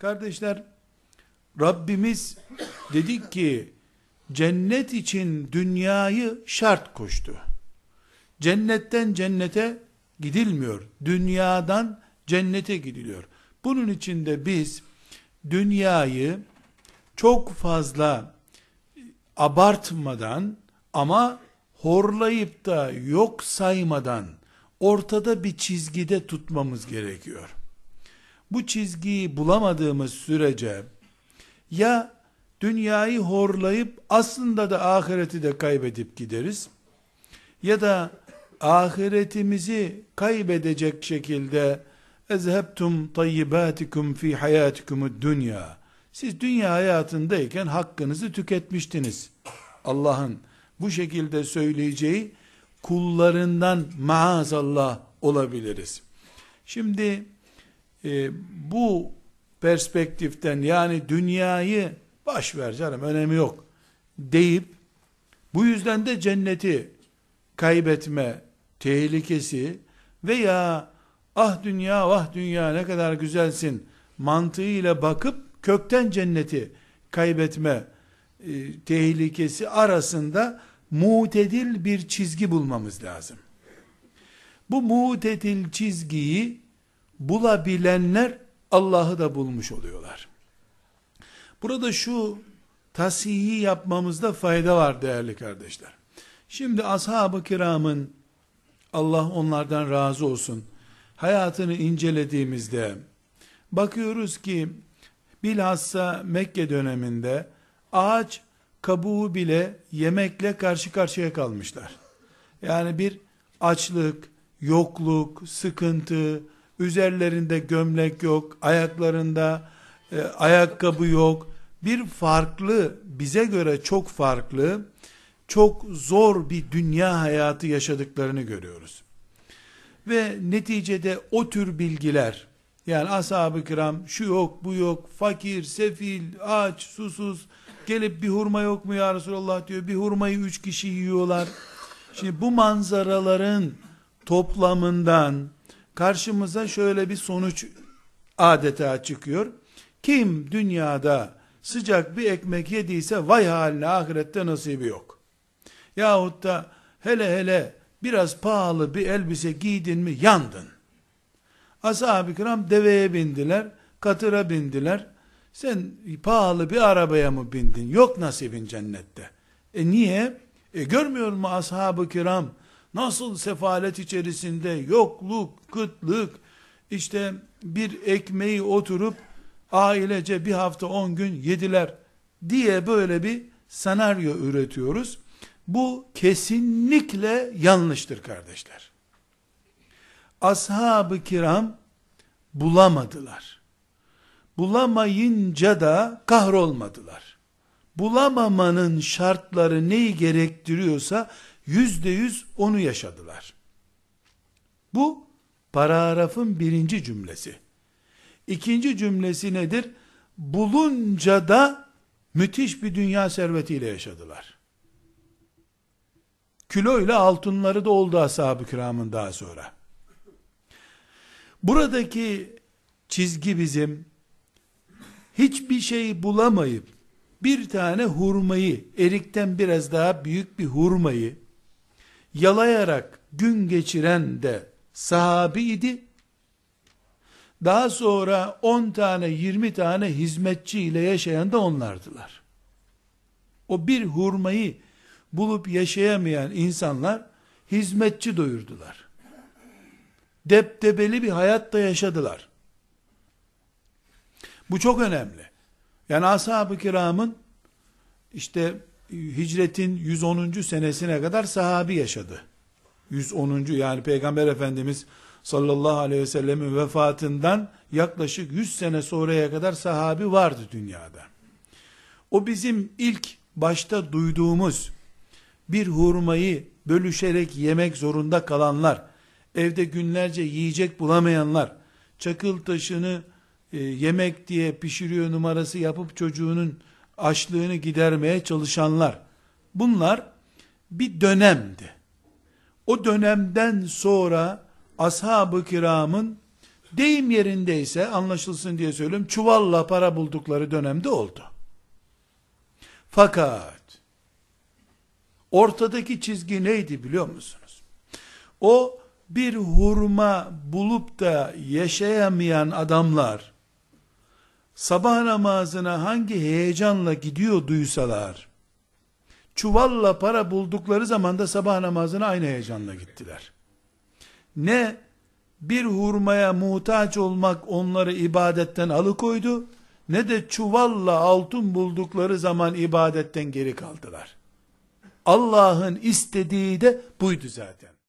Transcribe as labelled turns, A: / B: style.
A: Kardeşler, Rabbimiz dedik ki, cennet için dünyayı şart koştu. Cennetten cennete gidilmiyor. Dünyadan cennete gidiliyor. Bunun için de biz dünyayı çok fazla abartmadan ama horlayıp da yok saymadan ortada bir çizgide tutmamız gerekiyor bu çizgiyi bulamadığımız sürece ya dünyayı horlayıp aslında da ahireti de kaybedip gideriz ya da ahiretimizi kaybedecek şekilde ezhebtum tayyibatikum fi hayatikum dünya siz dünya hayatındayken hakkınızı tüketmiştiniz Allah'ın bu şekilde söyleyeceği kullarından maazallah olabiliriz şimdi e, bu perspektiften yani dünyayı baş ver canım önemi yok deyip bu yüzden de cenneti kaybetme tehlikesi veya ah dünya vah dünya ne kadar güzelsin mantığıyla bakıp kökten cenneti kaybetme e, tehlikesi arasında mutedil bir çizgi bulmamız lazım. Bu mutedil çizgiyi bulabilenler Allah'ı da bulmuş oluyorlar. Burada şu tasihi yapmamızda fayda var değerli kardeşler. Şimdi ashab-ı kiramın Allah onlardan razı olsun hayatını incelediğimizde bakıyoruz ki bilhassa Mekke döneminde ağaç kabuğu bile yemekle karşı karşıya kalmışlar. Yani bir açlık, yokluk, sıkıntı, Üzerlerinde gömlek yok, ayaklarında e, ayakkabı yok. Bir farklı, bize göre çok farklı, çok zor bir dünya hayatı yaşadıklarını görüyoruz. Ve neticede o tür bilgiler, yani ashab-ı kiram şu yok bu yok fakir sefil aç susuz gelip bir hurma yok mu ya Resulallah diyor bir hurmayı üç kişi yiyorlar. Şimdi bu manzaraların toplamından karşımıza şöyle bir sonuç adeta çıkıyor. Kim dünyada sıcak bir ekmek yediyse vay haline ahirette nasibi yok. Yahut da hele hele biraz pahalı bir elbise giydin mi yandın. Ashab-ı kiram deveye bindiler, katıra bindiler. Sen pahalı bir arabaya mı bindin? Yok nasibin cennette. E niye? E görmüyor mu ashab-ı kiram nasıl sefalet içerisinde yokluk, kıtlık, işte bir ekmeği oturup ailece bir hafta on gün yediler diye böyle bir senaryo üretiyoruz. Bu kesinlikle yanlıştır kardeşler. Ashab-ı kiram bulamadılar. Bulamayınca da kahrolmadılar. Bulamamanın şartları neyi gerektiriyorsa yüzde yüz onu yaşadılar. Bu paragrafın birinci cümlesi. İkinci cümlesi nedir? Bulunca da müthiş bir dünya servetiyle yaşadılar. Kilo ile altınları da oldu ashab-ı kiramın daha sonra. Buradaki çizgi bizim hiçbir şey bulamayıp bir tane hurmayı, erikten biraz daha büyük bir hurmayı yalayarak gün geçiren de sahabiydi. Daha sonra 10 tane 20 tane hizmetçi ile yaşayan da onlardılar. O bir hurmayı bulup yaşayamayan insanlar hizmetçi doyurdular. Deptebeli bir hayatta yaşadılar. Bu çok önemli. Yani ashab-ı kiramın işte hicretin 110. senesine kadar sahabi yaşadı. 110. yani Peygamber Efendimiz sallallahu aleyhi ve sellemin vefatından yaklaşık 100 sene sonraya kadar sahabi vardı dünyada. O bizim ilk başta duyduğumuz bir hurmayı bölüşerek yemek zorunda kalanlar, evde günlerce yiyecek bulamayanlar, çakıl taşını e, yemek diye pişiriyor numarası yapıp çocuğunun açlığını gidermeye çalışanlar. Bunlar bir dönemdi. O dönemden sonra ashab-ı kiramın deyim yerindeyse anlaşılsın diye söylüyorum çuvalla para buldukları dönemde oldu. Fakat ortadaki çizgi neydi biliyor musunuz? O bir hurma bulup da yaşayamayan adamlar sabah namazına hangi heyecanla gidiyor duysalar, çuvalla para buldukları zaman da sabah namazına aynı heyecanla gittiler. Ne bir hurmaya muhtaç olmak onları ibadetten alıkoydu, ne de çuvalla altın buldukları zaman ibadetten geri kaldılar. Allah'ın istediği de buydu zaten.